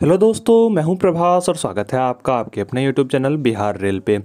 hello दोस्तों मैं हूं प्रभास और स्वागत है आपका आपके अपने यूट्यूब चैनल बिहार रेल पे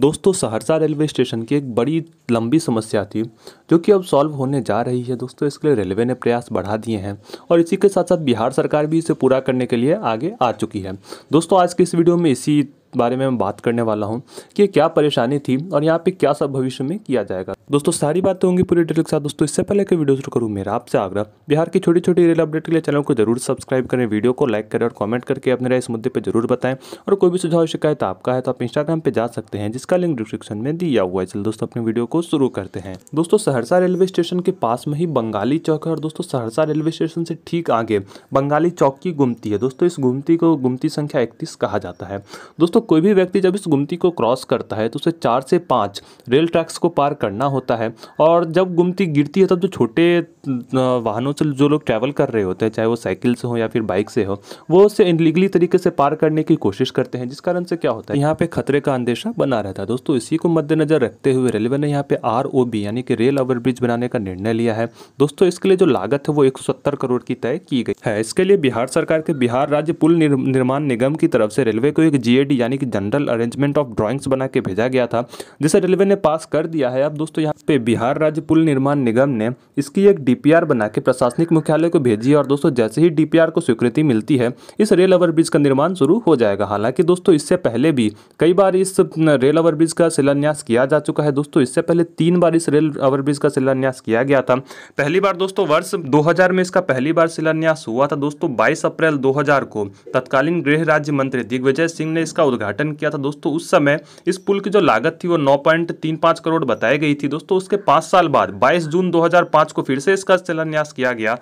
दोस्तों सहरसा रेलवे स्टेशन की एक बड़ी लंबी समस्या थी जो कि अब सॉल्व होने जा रही है दोस्तों इसके लिए रेलवे ने प्रयास बढ़ा दिए हैं और इसी के साथ साथ बिहार सरकार भी इसे पूरा करने के लिए आगे आ चुकी है दोस्तों आज की इस वीडियो में इसी बारे में मैं बात करने वाला हूँ कि क्या परेशानी थी और यहाँ पे क्या सब भविष्य में किया जाएगा दोस्तों सारी बातें होंगी पूरी डिटेल के साथ दोस्तों इससे पहले के वीडियो शुरू करूँ मेरा आपसे आग्रह बिहार की छोटी छोटी रेल अपडेट के लिए चैनल को जरूर सब्सक्राइब करें वीडियो को लाइक करें और कॉमेंट करके अपने इस मुद्दे पर जरूर बताएं और कोई भी सुझाव शिकायत आपका है तो आप इंस्टाग्राम पर जा सकते हैं जिसका लिंक डिस्क्रिप्शन में दिया हुआ है चल दोस्तों अपने वीडियो को शुरू करते हैं दोस्तों सहरसा रेलवे स्टेशन के पास में ही बंगाली चौक है और दोस्तों सहरसा रेलवे स्टेशन से ठीक आगे बंगाली चौक की गुमती है दोस्तों इस गुमती को गुमती संख्या इकतीस कहा जाता है दोस्तों कोई भी व्यक्ति जब इस गुमती को क्रॉस करता है तो उसे चार से पाँच रेल ट्रैक्स को पार करना होता है और जब गुमती गिरती है तब जो छोटे वाहनों से जो लोग ट्रैवल कर रहे होते हैं चाहे वो साइकिल से हो या फिर बाइक से हो वो उससे इनलीगली तरीके से पार करने की कोशिश करते हैं जिस कारण से क्या होता है यहाँ पे खतरे का अंदेशा बना रहता है दोस्तों इसी को मद्देनजर रखते हुए रेलवे ने यहाँ पे आर यानी कि रेल ओवरब्रिज बनाने का निर्णय लिया है दोस्तों इसके लिए जो लागत है वो एक करोड़ की तय की गई है इसके लिए बिहार सरकार के बिहार राज्य पुल निर्माण निगम की तरफ से रेलवे को एक जी यानी कि जनरल अरेंजमेंट ऑफ ड्रॉइंग्स बना के भेजा गया था जिसे रेलवे ने पास कर दिया है अब दोस्तों यहाँ पे बिहार राज्य पुल निर्माण निगम ने इसकी एक डीपीआर बना के प्रशासनिक मुख्यालय को भेजी और दोस्तों जैसे ही डीपीआर को स्वीकृति मिलती है इस रेल ओवर ब्रिज का निर्माण शुरू हो जाएगा हालांकि दोस्तों इससे पहले भी कई बार इस रेल ओवर ब्रिज का शिलान्यास किया जा चुका है दोस्तों इससे पहले तीन बार इस रेल ओवर ब्रिज का शिलान्यास किया गया था पहली बार दोस्तों वर्ष दो में इसका पहली बार शिलान्यास हुआ था दोस्तों बाईस अप्रैल दो को तत्कालीन गृह राज्य मंत्री दिग्विजय सिंह ने इसका उद्घाटन किया था दोस्तों उस समय इस पुल की जो लागत थी वो नौ करोड़ बताई गई थी दोस्तों उसके पांच साल बाद बाईस जून दो को फिर से इसका शिलान्यास किया गया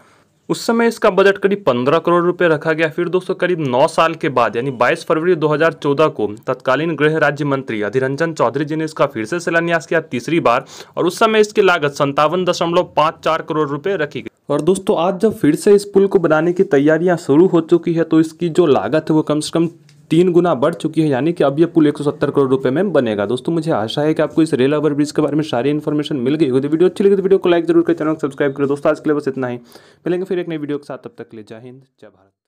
उस समय इसका बजट करीब 15 करोड़ रुपए रखा गया फिर दोस्तों करीब 9 साल के बाद यानी 22 फरवरी 2014 को तत्कालीन गृह राज्य मंत्री अधिरंजन चौधरी जी ने इसका फिर से शिलान्यास किया तीसरी बार और उस समय इसकी लागत संतावन करोड़ रुपए रखी गई और दोस्तों आज जब फिर से इस पुल को बनाने की तैयारियां शुरू हो चुकी है तो इसकी जो लागत है वो कम से कम तीन गुना बढ़ चुकी है यानी कि अब ये पुल 170 करोड़ रुपए में बनेगा दोस्तों मुझे आशा है कि आपको इस रेल ओवर ब्रिज के बारे में सारी इन्फॉर्मेशन मिल गई होगी वीडियो अच्छी लगी तो वीडियो को लाइक जरूर कर चैनल को सब्सक्राइब करें दोस्तों आज के लिए बस इतना ही मिलेंगे फिर एक नई वीडियो के साथ तब तक ले लिए जय हिंद जय भारत